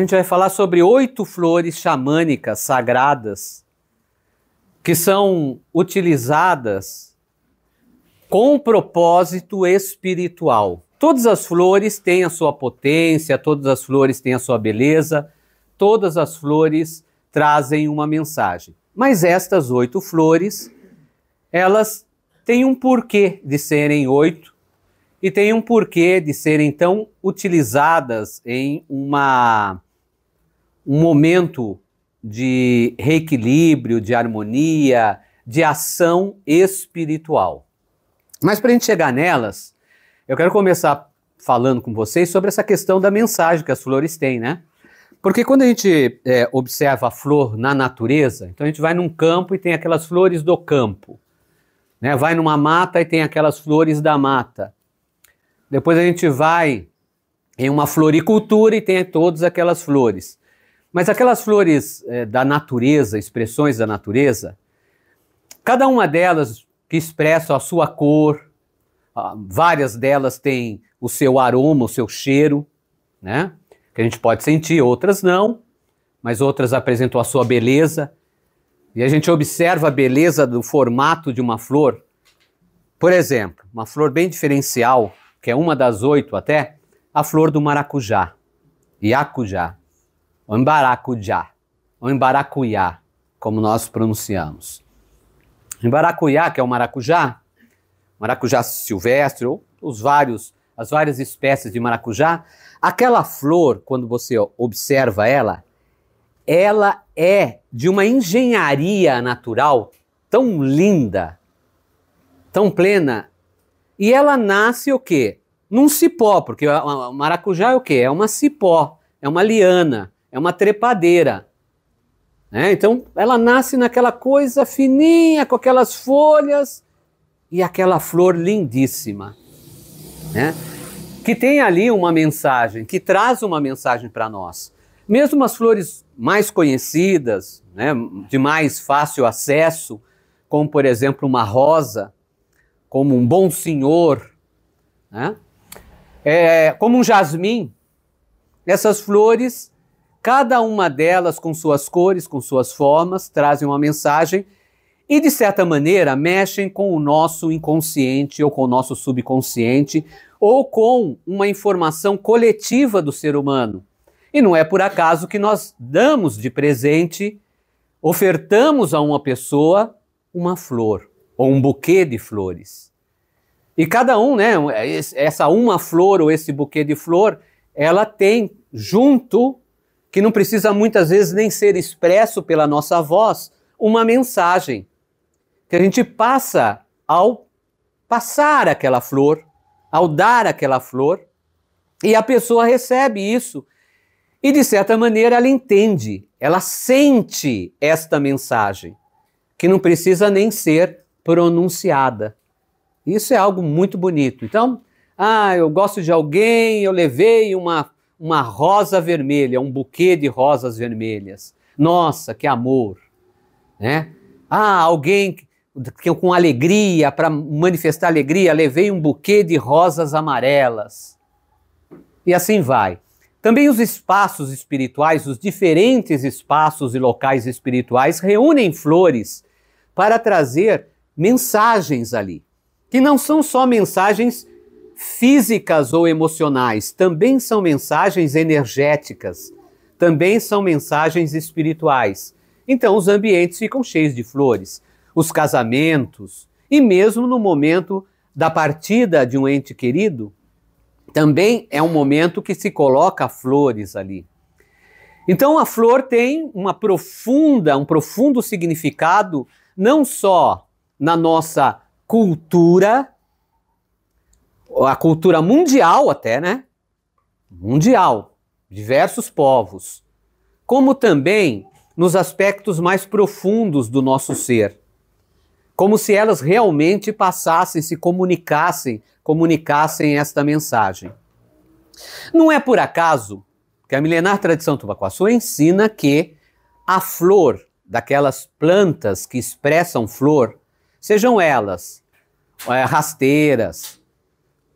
gente vai falar sobre oito flores xamânicas sagradas que são utilizadas com propósito espiritual. Todas as flores têm a sua potência, todas as flores têm a sua beleza, todas as flores trazem uma mensagem. Mas estas oito flores, elas têm um porquê de serem oito e têm um porquê de serem tão utilizadas em uma um momento de reequilíbrio, de harmonia, de ação espiritual. Mas para a gente chegar nelas, eu quero começar falando com vocês sobre essa questão da mensagem que as flores têm, né? Porque quando a gente é, observa a flor na natureza, então a gente vai num campo e tem aquelas flores do campo. Né? Vai numa mata e tem aquelas flores da mata. Depois a gente vai em uma floricultura e tem todas aquelas flores. Mas aquelas flores é, da natureza, expressões da natureza, cada uma delas que expressa a sua cor, ah, várias delas têm o seu aroma, o seu cheiro, né? Que a gente pode sentir, outras não, mas outras apresentam a sua beleza. E a gente observa a beleza do formato de uma flor. Por exemplo, uma flor bem diferencial, que é uma das oito até, a flor do maracujá, iacujá ou embaracujá, ou embaracuyá, como nós pronunciamos. Embaracuyá, que é o maracujá, maracujá silvestre, ou os vários, as várias espécies de maracujá, aquela flor, quando você observa ela, ela é de uma engenharia natural tão linda, tão plena, e ela nasce o quê? Num cipó, porque o maracujá é o quê? É uma cipó, é uma liana é uma trepadeira. Né? Então ela nasce naquela coisa fininha, com aquelas folhas e aquela flor lindíssima. Né? Que tem ali uma mensagem, que traz uma mensagem para nós. Mesmo as flores mais conhecidas, né, de mais fácil acesso, como por exemplo uma rosa, como um bom senhor, né? é, como um jasmim, essas flores Cada uma delas, com suas cores, com suas formas, trazem uma mensagem e, de certa maneira, mexem com o nosso inconsciente ou com o nosso subconsciente ou com uma informação coletiva do ser humano. E não é por acaso que nós damos de presente, ofertamos a uma pessoa uma flor ou um buquê de flores. E cada um, né, essa uma flor ou esse buquê de flor, ela tem junto que não precisa muitas vezes nem ser expresso pela nossa voz, uma mensagem que a gente passa ao passar aquela flor, ao dar aquela flor, e a pessoa recebe isso e de certa maneira ela entende, ela sente esta mensagem, que não precisa nem ser pronunciada. Isso é algo muito bonito. Então, ah, eu gosto de alguém, eu levei uma uma rosa vermelha, um buquê de rosas vermelhas. Nossa, que amor! Né? Ah, alguém que, com alegria, para manifestar alegria, levei um buquê de rosas amarelas. E assim vai. Também os espaços espirituais, os diferentes espaços e locais espirituais reúnem flores para trazer mensagens ali, que não são só mensagens físicas ou emocionais, também são mensagens energéticas, também são mensagens espirituais. Então, os ambientes ficam cheios de flores, os casamentos, e mesmo no momento da partida de um ente querido, também é um momento que se coloca flores ali. Então a flor tem uma profunda, um profundo significado não só na nossa cultura, a cultura mundial até, né? Mundial, diversos povos, como também nos aspectos mais profundos do nosso ser, como se elas realmente passassem, se comunicassem, comunicassem esta mensagem. Não é por acaso que a milenar tradição tubacuaçu ensina que a flor daquelas plantas que expressam flor, sejam elas é, rasteiras,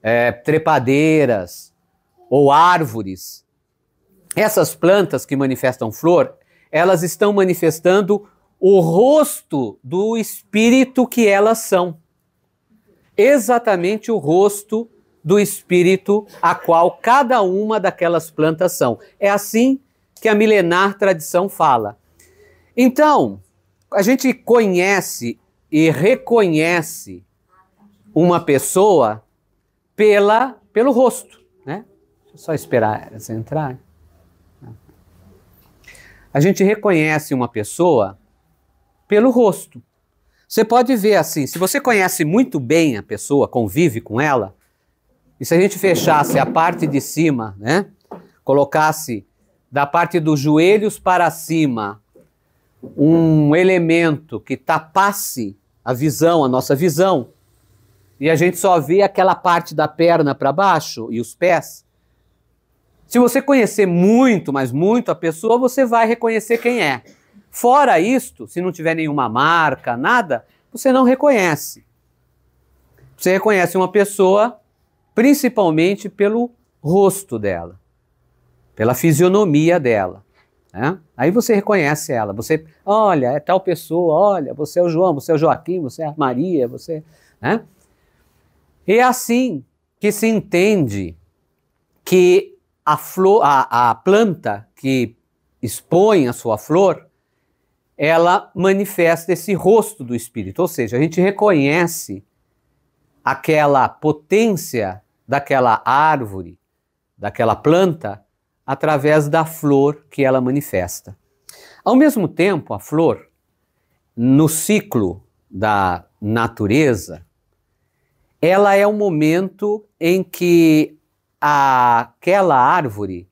é, trepadeiras ou árvores. Essas plantas que manifestam flor, elas estão manifestando o rosto do espírito que elas são. Exatamente o rosto do espírito a qual cada uma daquelas plantas são. É assim que a milenar tradição fala. Então, a gente conhece e reconhece uma pessoa pela, pelo rosto. Né? Deixa eu só esperar elas entrarem. A gente reconhece uma pessoa pelo rosto. Você pode ver assim, se você conhece muito bem a pessoa, convive com ela, e se a gente fechasse a parte de cima, né? Colocasse da parte dos joelhos para cima um elemento que tapasse a visão, a nossa visão, e a gente só vê aquela parte da perna para baixo e os pés. Se você conhecer muito, mas muito a pessoa, você vai reconhecer quem é. Fora isto, se não tiver nenhuma marca, nada, você não reconhece. Você reconhece uma pessoa principalmente pelo rosto dela, pela fisionomia dela. Né? Aí você reconhece ela. Você, olha, é tal pessoa, olha, você é o João, você é o Joaquim, você é a Maria, você. Né? é assim que se entende que a, flor, a, a planta que expõe a sua flor, ela manifesta esse rosto do espírito, ou seja, a gente reconhece aquela potência daquela árvore, daquela planta, através da flor que ela manifesta. Ao mesmo tempo, a flor, no ciclo da natureza, ela é o momento em que a, aquela árvore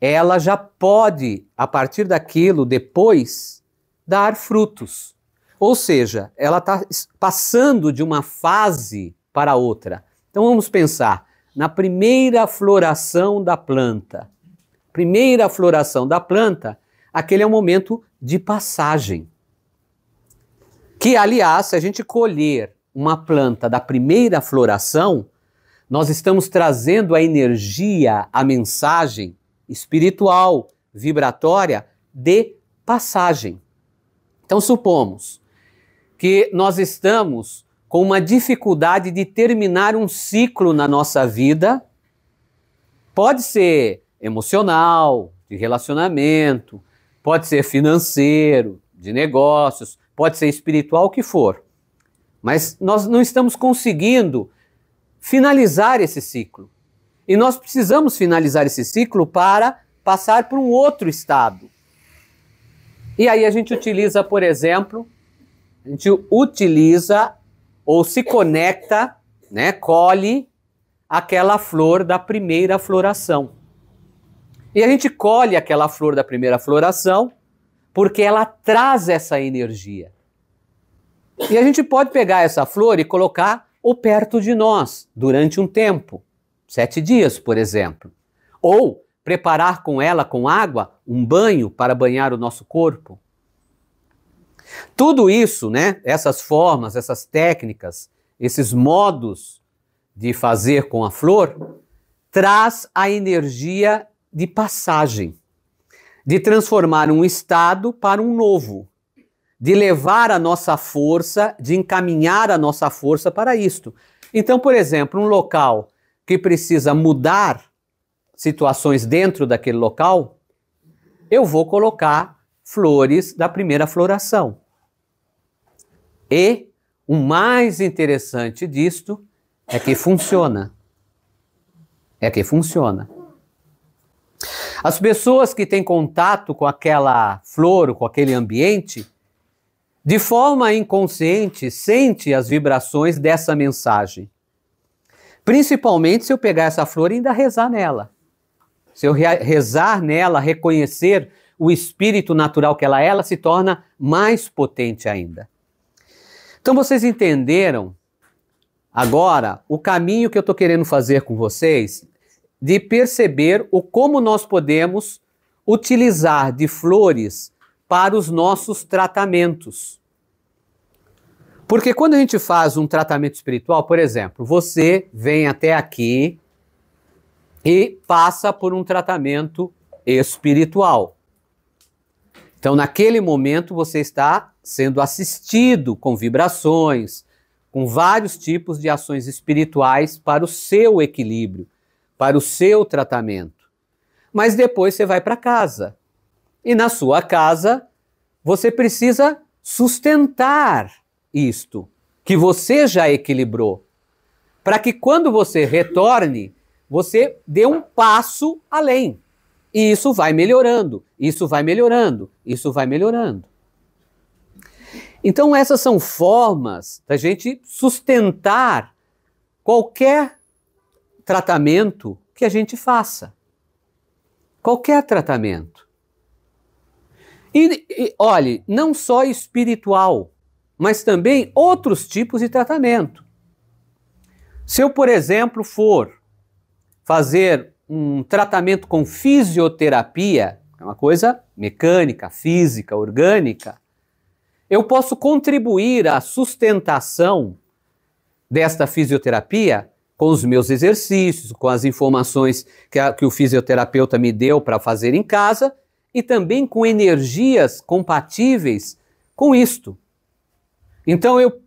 ela já pode, a partir daquilo, depois, dar frutos. Ou seja, ela está passando de uma fase para outra. Então vamos pensar na primeira floração da planta. Primeira floração da planta, aquele é o momento de passagem. Que, aliás, se a gente colher uma planta da primeira floração, nós estamos trazendo a energia, a mensagem espiritual, vibratória de passagem. Então, supomos que nós estamos com uma dificuldade de terminar um ciclo na nossa vida, pode ser emocional, de relacionamento, pode ser financeiro, de negócios, pode ser espiritual, o que for mas nós não estamos conseguindo finalizar esse ciclo. E nós precisamos finalizar esse ciclo para passar para um outro estado. E aí a gente utiliza, por exemplo, a gente utiliza ou se conecta, né, colhe aquela flor da primeira floração. E a gente colhe aquela flor da primeira floração porque ela traz essa energia. E a gente pode pegar essa flor e colocar ou perto de nós durante um tempo, sete dias, por exemplo. Ou preparar com ela, com água, um banho para banhar o nosso corpo. Tudo isso, né, essas formas, essas técnicas, esses modos de fazer com a flor, traz a energia de passagem, de transformar um estado para um novo de levar a nossa força, de encaminhar a nossa força para isto. Então, por exemplo, um local que precisa mudar situações dentro daquele local, eu vou colocar flores da primeira floração. E o mais interessante disto é que funciona. É que funciona. As pessoas que têm contato com aquela flor, com aquele ambiente, de forma inconsciente, sente as vibrações dessa mensagem. Principalmente se eu pegar essa flor e ainda rezar nela. Se eu rezar nela, reconhecer o espírito natural que ela é, ela se torna mais potente ainda. Então vocês entenderam agora o caminho que eu estou querendo fazer com vocês de perceber o como nós podemos utilizar de flores para os nossos tratamentos. Porque quando a gente faz um tratamento espiritual, por exemplo, você vem até aqui e passa por um tratamento espiritual. Então, naquele momento, você está sendo assistido com vibrações, com vários tipos de ações espirituais para o seu equilíbrio, para o seu tratamento. Mas depois você vai para casa. E na sua casa, você precisa sustentar isto que você já equilibrou, para que quando você retorne, você dê um passo além. E isso vai melhorando, isso vai melhorando, isso vai melhorando. Então, essas são formas da gente sustentar qualquer tratamento que a gente faça. Qualquer tratamento. E, e olhe, não só espiritual, mas também outros tipos de tratamento. Se eu, por exemplo, for fazer um tratamento com fisioterapia, é uma coisa mecânica, física, orgânica, eu posso contribuir à sustentação desta fisioterapia com os meus exercícios, com as informações que, a, que o fisioterapeuta me deu para fazer em casa e também com energias compatíveis com isto. Então eu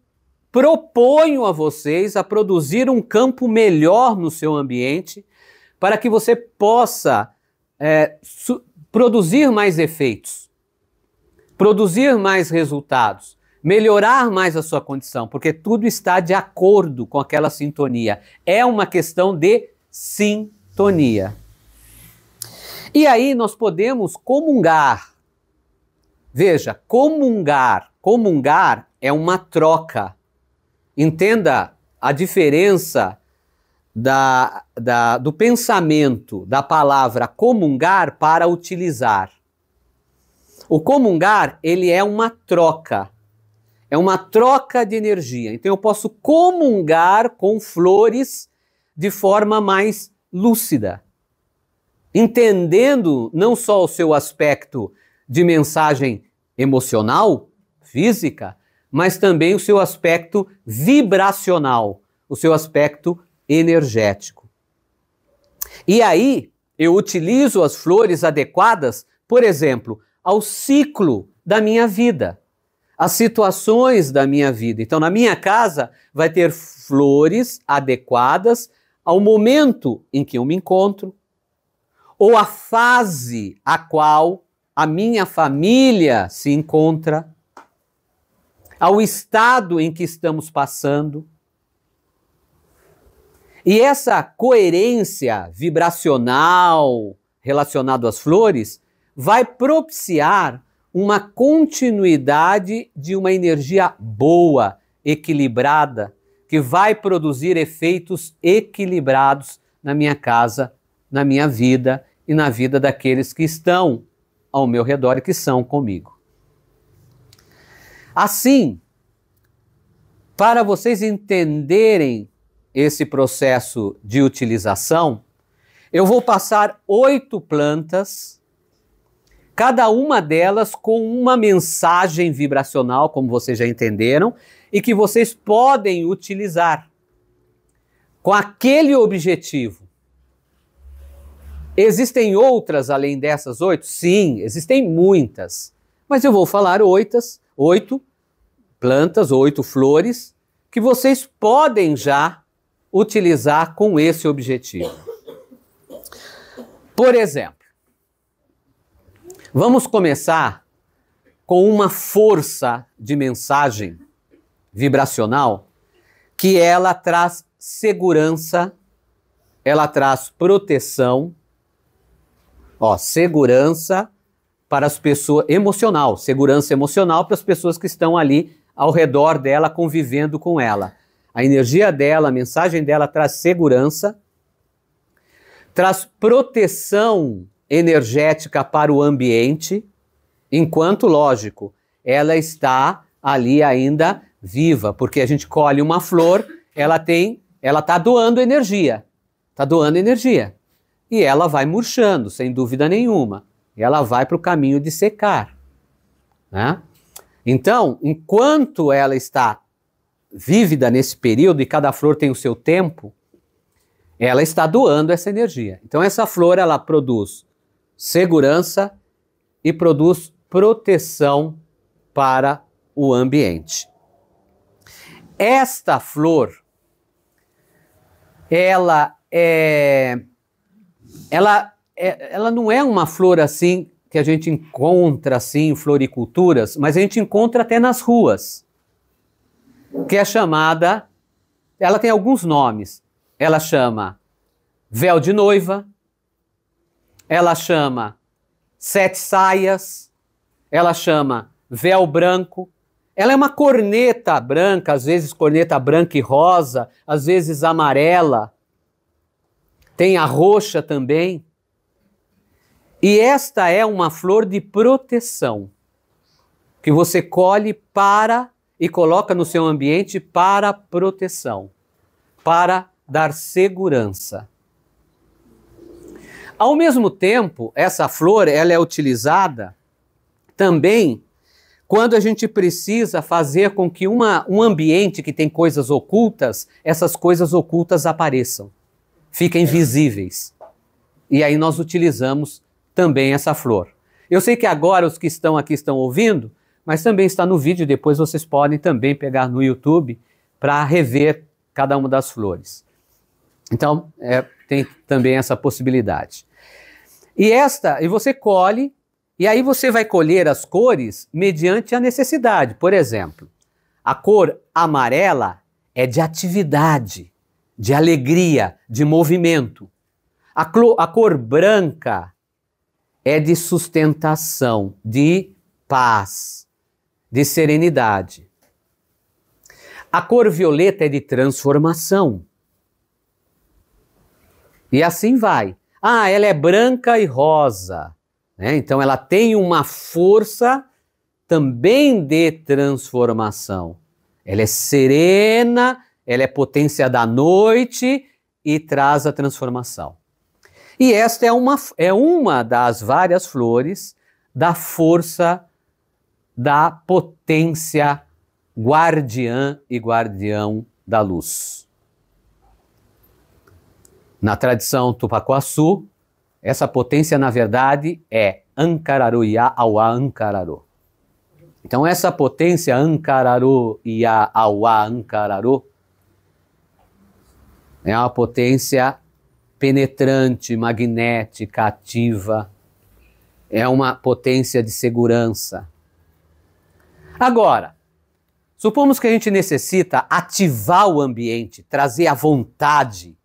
proponho a vocês a produzir um campo melhor no seu ambiente para que você possa é, produzir mais efeitos, produzir mais resultados, melhorar mais a sua condição, porque tudo está de acordo com aquela sintonia. É uma questão de sintonia. E aí nós podemos comungar. Veja, comungar, comungar é uma troca. Entenda a diferença da, da, do pensamento da palavra comungar para utilizar. O comungar, ele é uma troca. É uma troca de energia. Então eu posso comungar com flores de forma mais lúcida entendendo não só o seu aspecto de mensagem emocional, física, mas também o seu aspecto vibracional, o seu aspecto energético. E aí, eu utilizo as flores adequadas, por exemplo, ao ciclo da minha vida, às situações da minha vida. Então, na minha casa, vai ter flores adequadas ao momento em que eu me encontro, ou a fase a qual a minha família se encontra, ao estado em que estamos passando. E essa coerência vibracional relacionada às flores vai propiciar uma continuidade de uma energia boa, equilibrada, que vai produzir efeitos equilibrados na minha casa, na minha vida e na vida daqueles que estão ao meu redor e que são comigo. Assim, para vocês entenderem esse processo de utilização, eu vou passar oito plantas, cada uma delas com uma mensagem vibracional, como vocês já entenderam, e que vocês podem utilizar com aquele objetivo Existem outras além dessas oito? Sim, existem muitas. Mas eu vou falar oitas, oito plantas, oito flores, que vocês podem já utilizar com esse objetivo. Por exemplo, vamos começar com uma força de mensagem vibracional que ela traz segurança, ela traz proteção Ó, segurança para as pessoas emocional, segurança emocional para as pessoas que estão ali ao redor dela, convivendo com ela. A energia dela, a mensagem dela traz segurança, traz proteção energética para o ambiente, enquanto, lógico, ela está ali ainda viva, porque a gente colhe uma flor, ela tem, ela está doando energia, está doando energia e ela vai murchando, sem dúvida nenhuma. E ela vai para o caminho de secar. Né? Então, enquanto ela está vívida nesse período e cada flor tem o seu tempo, ela está doando essa energia. Então, essa flor ela produz segurança e produz proteção para o ambiente. Esta flor, ela é ela, é, ela não é uma flor assim que a gente encontra assim em floriculturas, mas a gente encontra até nas ruas, que é chamada, ela tem alguns nomes. Ela chama véu de noiva, ela chama sete saias, ela chama véu branco. Ela é uma corneta branca, às vezes corneta branca e rosa, às vezes amarela tem a roxa também. E esta é uma flor de proteção que você colhe para e coloca no seu ambiente para proteção, para dar segurança. Ao mesmo tempo, essa flor ela é utilizada também quando a gente precisa fazer com que uma, um ambiente que tem coisas ocultas, essas coisas ocultas apareçam fiquem visíveis. E aí nós utilizamos também essa flor. Eu sei que agora os que estão aqui estão ouvindo, mas também está no vídeo, depois vocês podem também pegar no YouTube para rever cada uma das flores. Então, é, tem também essa possibilidade. E esta, e você colhe, e aí você vai colher as cores mediante a necessidade. Por exemplo, a cor amarela é de atividade de alegria, de movimento. A, a cor branca é de sustentação, de paz, de serenidade. A cor violeta é de transformação. E assim vai. Ah, ela é branca e rosa. Né? Então ela tem uma força também de transformação. Ela é serena ela é potência da noite e traz a transformação. E esta é uma, é uma das várias flores da força da potência guardiã e guardião da luz. Na tradição Tupacuaçu, essa potência, na verdade, é Ankararu Ya Ankararu. Então, essa potência Ankararu Ya Ankararu é uma potência penetrante, magnética, ativa. É uma potência de segurança. Agora, supomos que a gente necessita ativar o ambiente, trazer a vontade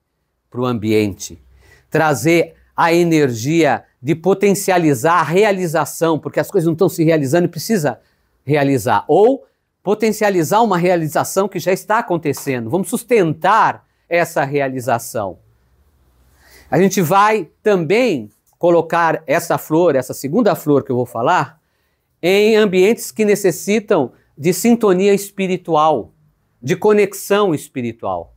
para o ambiente, trazer a energia de potencializar a realização, porque as coisas não estão se realizando e precisa realizar. Ou potencializar uma realização que já está acontecendo. Vamos sustentar essa realização. A gente vai também colocar essa flor, essa segunda flor que eu vou falar, em ambientes que necessitam de sintonia espiritual, de conexão espiritual.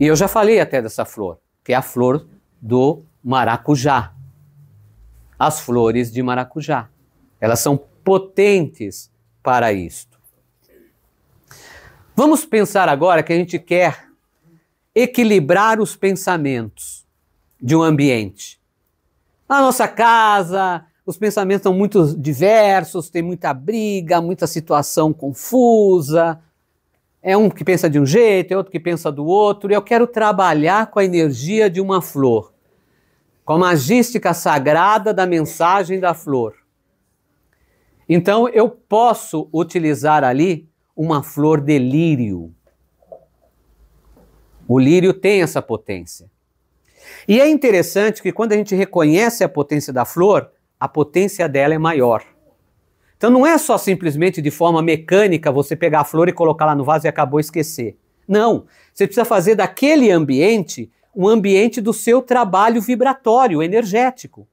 E eu já falei até dessa flor, que é a flor do maracujá. As flores de maracujá. Elas são potentes para isto. Vamos pensar agora que a gente quer equilibrar os pensamentos de um ambiente. Na nossa casa, os pensamentos são muito diversos, tem muita briga, muita situação confusa. É um que pensa de um jeito, é outro que pensa do outro. E eu quero trabalhar com a energia de uma flor, com a magística sagrada da mensagem da flor. Então eu posso utilizar ali uma flor delírio o lírio tem essa potência. E é interessante que quando a gente reconhece a potência da flor, a potência dela é maior. Então não é só simplesmente de forma mecânica você pegar a flor e colocar lá no vaso e acabou esquecer. Não, você precisa fazer daquele ambiente um ambiente do seu trabalho vibratório, energético.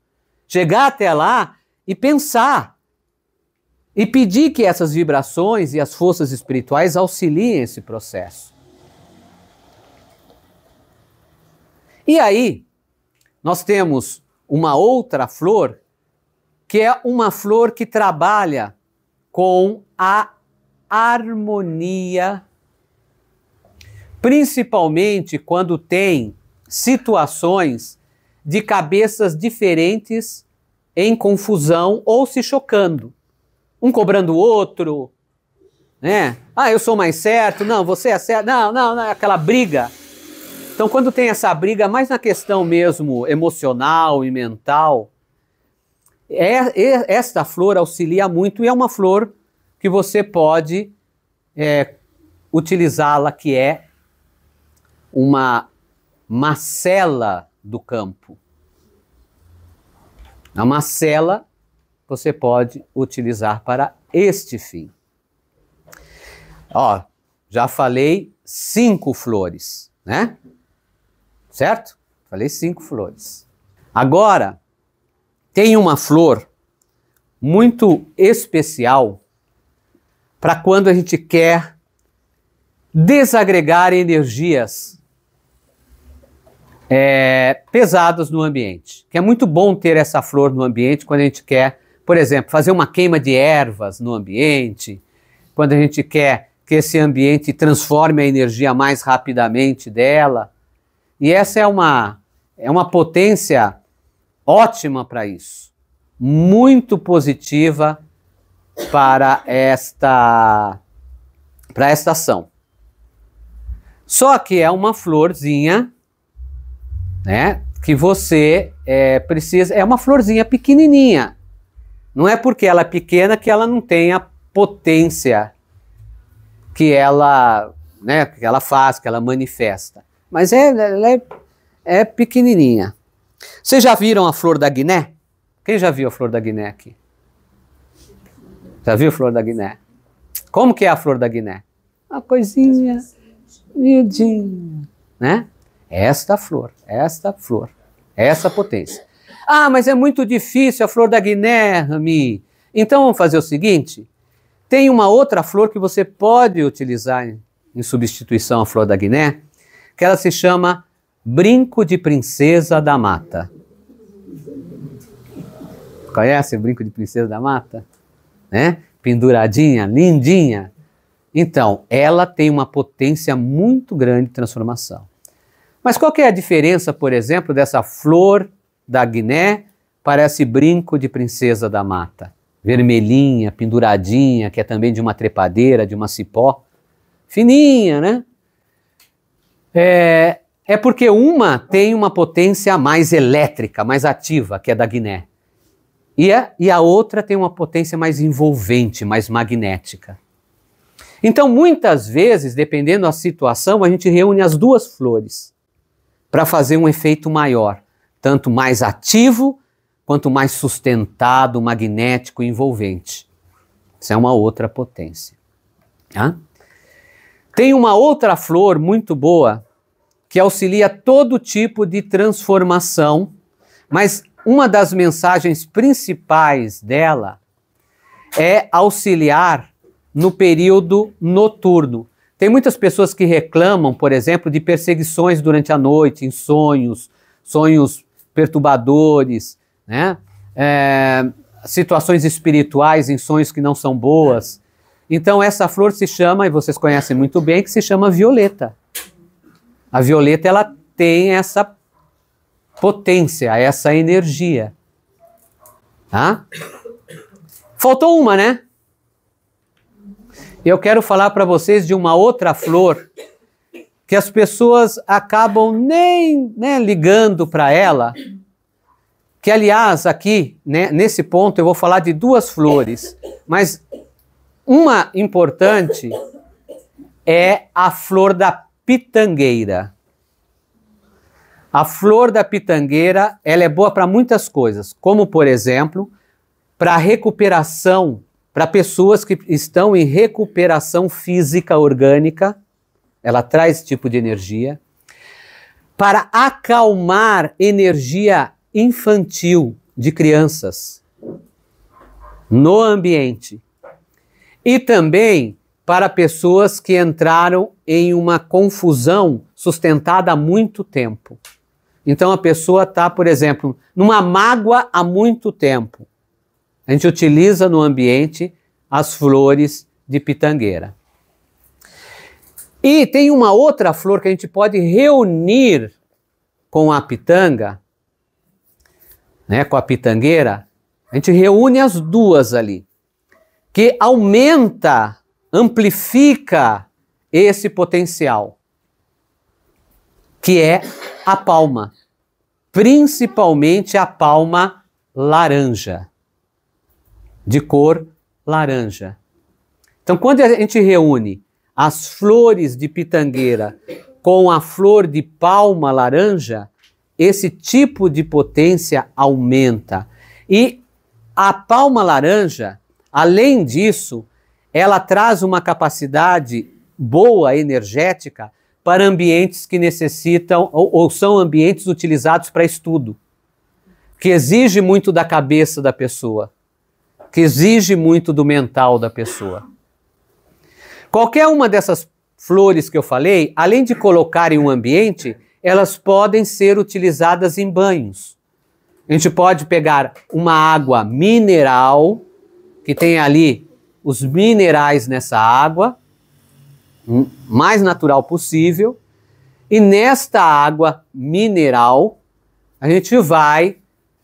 Chegar até lá e pensar e pedir que essas vibrações e as forças espirituais auxiliem esse processo. E aí, nós temos uma outra flor que é uma flor que trabalha com a harmonia, principalmente quando tem situações de cabeças diferentes em confusão ou se chocando, um cobrando o outro, né? Ah, eu sou mais certo, não, você é certo, não, não, não, é aquela briga então, quando tem essa briga, mais na questão mesmo emocional e mental, é, é, esta flor auxilia muito e é uma flor que você pode é, utilizá-la, que é uma macela do campo. A macela você pode utilizar para este fim. Ó, já falei cinco flores, né? certo? Falei cinco flores. Agora, tem uma flor muito especial para quando a gente quer desagregar energias é, pesadas no ambiente. Que é muito bom ter essa flor no ambiente quando a gente quer, por exemplo, fazer uma queima de ervas no ambiente, quando a gente quer que esse ambiente transforme a energia mais rapidamente dela. E essa é uma, é uma potência ótima para isso, muito positiva para esta, para esta ação. Só que é uma florzinha, né? Que você é, precisa. É uma florzinha pequenininha. Não é porque ela é pequena que ela não tem a potência que ela, né, que ela faz, que ela manifesta mas é, é, ela é, é pequenininha. Vocês já viram a flor da Guiné? Quem já viu a flor da Guiné aqui? Já viu a flor da Guiné? Como que é a flor da Guiné? Uma coisinha miudinha, né? Esta flor, esta flor, essa potência. Ah, mas é muito difícil a flor da Guiné, Rami. Então vamos fazer o seguinte: tem uma outra flor que você pode utilizar em substituição à flor da Guiné, que ela se chama Brinco de Princesa da Mata. Conhece o Brinco de Princesa da Mata? Né? Penduradinha, lindinha. Então, ela tem uma potência muito grande de transformação. Mas qual que é a diferença, por exemplo, dessa flor da Guiné para esse brinco de princesa da mata? Vermelhinha, penduradinha, que é também de uma trepadeira, de uma cipó. Fininha, né? É, é porque uma tem uma potência mais elétrica, mais ativa, que é da Guiné. E a, é, e a outra tem uma potência mais envolvente, mais magnética. Então, muitas vezes, dependendo da situação, a gente reúne as duas flores para fazer um efeito maior, tanto mais ativo quanto mais sustentado, magnético envolvente. Isso é uma outra potência. Tá? Tem uma outra flor muito boa que auxilia todo tipo de transformação, mas uma das mensagens principais dela é auxiliar no período noturno. Tem muitas pessoas que reclamam, por exemplo, de perseguições durante a noite, em sonhos, sonhos perturbadores, né? É, situações espirituais em sonhos que não são boas. Então essa flor se chama, e vocês conhecem muito bem, que se chama violeta. A violeta ela tem essa potência, essa energia. Tá? Faltou uma, né? Eu quero falar para vocês de uma outra flor que as pessoas acabam nem né, ligando para ela. Que aliás aqui, né, nesse ponto eu vou falar de duas flores, mas uma importante é a flor da pitangueira. A flor da pitangueira, ela é boa para muitas coisas, como por exemplo, para recuperação, para pessoas que estão em recuperação física orgânica, ela traz esse tipo de energia. Para acalmar energia infantil de crianças no ambiente. E também para pessoas que entraram em uma confusão sustentada há muito tempo. Então a pessoa está, por exemplo, numa mágoa há muito tempo. A gente utiliza no ambiente as flores de pitangueira. E tem uma outra flor que a gente pode reunir com a pitanga, né, com a pitangueira. A gente reúne as duas ali que aumenta, amplifica esse potencial, que é a palma, principalmente a palma laranja, de cor laranja. Então, quando a gente reúne as flores de pitangueira com a flor de palma laranja, esse tipo de potência aumenta. E a palma laranja Além disso, ela traz uma capacidade boa energética para ambientes que necessitam ou, ou são ambientes utilizados para estudo, que exige muito da cabeça da pessoa, que exige muito do mental da pessoa. Qualquer uma dessas flores que eu falei, além de colocar em um ambiente, elas podem ser utilizadas em banhos. A gente pode pegar uma água mineral que tem ali os minerais nessa água, hum, mais natural possível, e nesta água mineral, a gente vai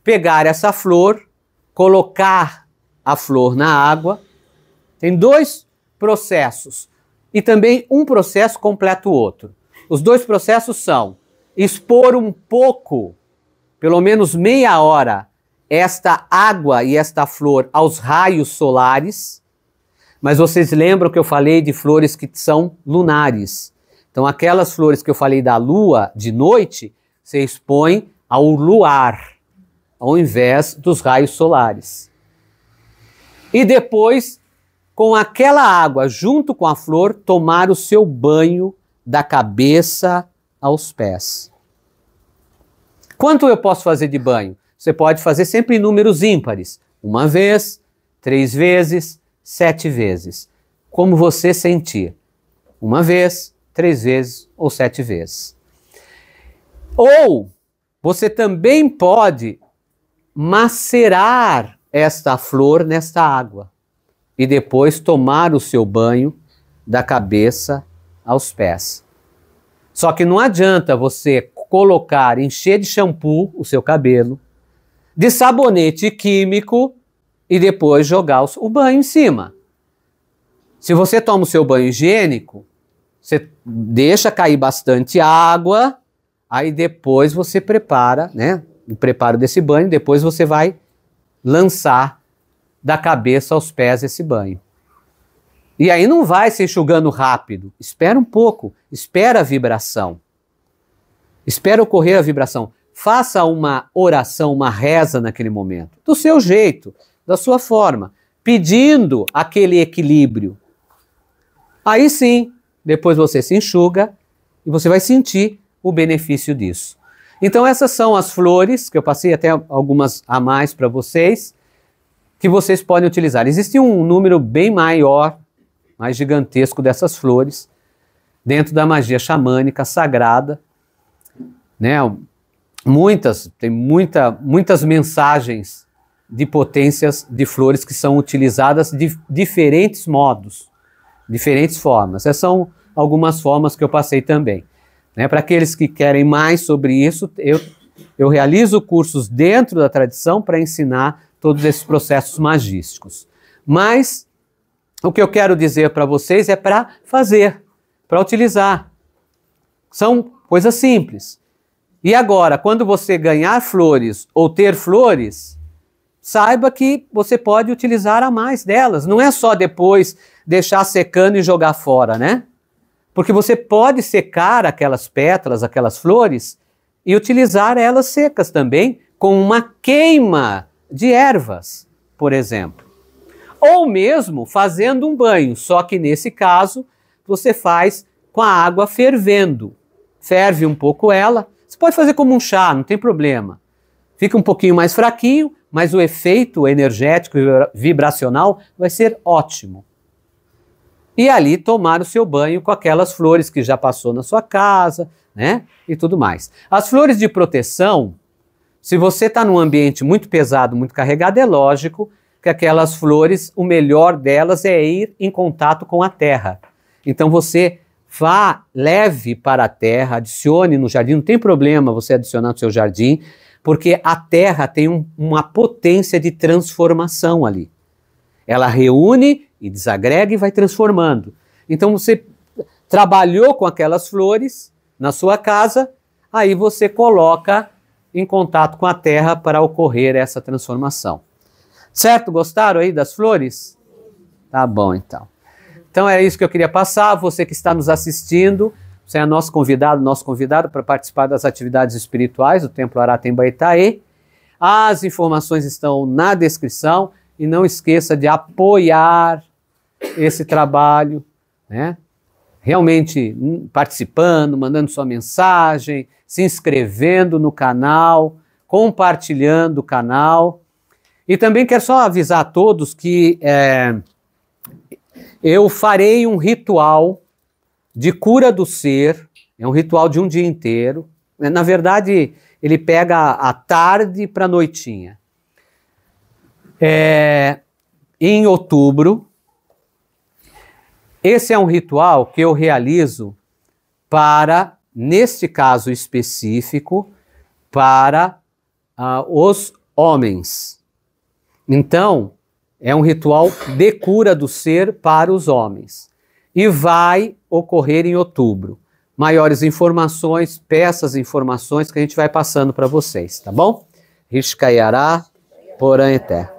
pegar essa flor, colocar a flor na água. Tem dois processos e também um processo completa o outro. Os dois processos são expor um pouco, pelo menos meia hora, esta água e esta flor aos raios solares, mas vocês lembram que eu falei de flores que são lunares. Então, aquelas flores que eu falei da lua de noite, se expõe ao luar, ao invés dos raios solares. E depois, com aquela água junto com a flor, tomar o seu banho da cabeça aos pés. Quanto eu posso fazer de banho? Você pode fazer sempre em números ímpares. Uma vez, três vezes, sete vezes. Como você sentir. Uma vez, três vezes ou sete vezes. Ou você também pode macerar esta flor nesta água e depois tomar o seu banho da cabeça aos pés. Só que não adianta você colocar, encher de shampoo o seu cabelo, de sabonete químico e depois jogar o banho em cima. Se você toma o seu banho higiênico, você deixa cair bastante água, aí depois você prepara, né? O preparo desse banho, depois você vai lançar da cabeça aos pés esse banho. E aí não vai se enxugando rápido. Espera um pouco, espera a vibração. Espera ocorrer a vibração faça uma oração, uma reza naquele momento, do seu jeito, da sua forma, pedindo aquele equilíbrio. Aí sim, depois você se enxuga e você vai sentir o benefício disso. Então, essas são as flores, que eu passei até algumas a mais para vocês, que vocês podem utilizar. Existe um número bem maior, mais gigantesco dessas flores, dentro da magia xamânica sagrada, né? muitas, tem muita, muitas mensagens de potências de flores que são utilizadas de diferentes modos, diferentes formas. Essas são algumas formas que eu passei também. Né? Para aqueles que querem mais sobre isso, eu, eu realizo cursos dentro da tradição para ensinar todos esses processos magísticos. Mas o que eu quero dizer para vocês é para fazer, para utilizar. São coisas simples. E agora, quando você ganhar flores ou ter flores, saiba que você pode utilizar a mais delas. Não é só depois deixar secando e jogar fora, né? Porque você pode secar aquelas pétalas, aquelas flores, e utilizar elas secas também, com uma queima de ervas, por exemplo. Ou mesmo fazendo um banho, só que nesse caso você faz com a água fervendo. Ferve um pouco ela você pode fazer como um chá, não tem problema. Fica um pouquinho mais fraquinho, mas o efeito energético e vibracional vai ser ótimo. E ali tomar o seu banho com aquelas flores que já passou na sua casa, né? E tudo mais. As flores de proteção, se você está num ambiente muito pesado, muito carregado, é lógico que aquelas flores, o melhor delas é ir em contato com a terra. Então você Vá, leve para a terra, adicione no jardim, não tem problema você adicionar no seu jardim, porque a terra tem um, uma potência de transformação ali. Ela reúne e desagrega e vai transformando. Então você trabalhou com aquelas flores na sua casa, aí você coloca em contato com a terra para ocorrer essa transformação. Certo? Gostaram aí das flores? Tá bom então. Então é isso que eu queria passar. Você que está nos assistindo, você é nosso convidado, nosso convidado para participar das atividades espirituais do Templo Aratembaitaê. As informações estão na descrição e não esqueça de apoiar esse trabalho, né? Realmente hum, participando, mandando sua mensagem, se inscrevendo no canal, compartilhando o canal. E também quero só avisar a todos que é, eu farei um ritual de cura do ser, é um ritual de um dia inteiro. É, na verdade, ele pega a tarde para a noitinha. É, em outubro, esse é um ritual que eu realizo para, neste caso específico, para uh, os homens. Então, é um ritual de cura do ser para os homens. E vai ocorrer em outubro. Maiores informações, peças informações que a gente vai passando para vocês, tá bom? Rishkayará, Porã Eterno.